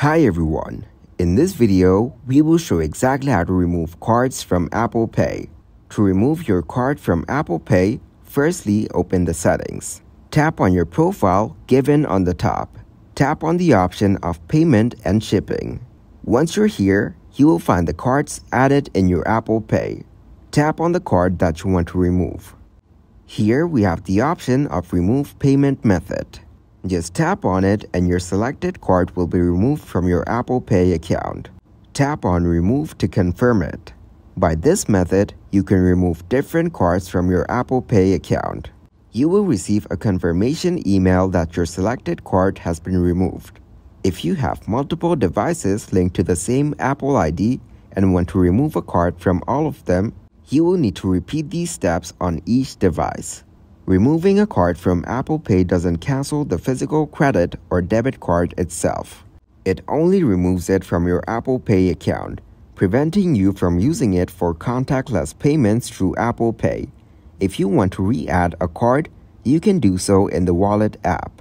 Hi everyone, in this video, we will show exactly how to remove cards from Apple Pay. To remove your card from Apple Pay, firstly open the settings. Tap on your profile given on the top. Tap on the option of payment and shipping. Once you're here, you will find the cards added in your Apple Pay. Tap on the card that you want to remove. Here we have the option of remove payment method. Just tap on it and your selected card will be removed from your Apple Pay account. Tap on Remove to confirm it. By this method, you can remove different cards from your Apple Pay account. You will receive a confirmation email that your selected card has been removed. If you have multiple devices linked to the same Apple ID and want to remove a card from all of them, you will need to repeat these steps on each device. Removing a card from Apple Pay doesn't cancel the physical credit or debit card itself. It only removes it from your Apple Pay account, preventing you from using it for contactless payments through Apple Pay. If you want to re-add a card, you can do so in the Wallet app.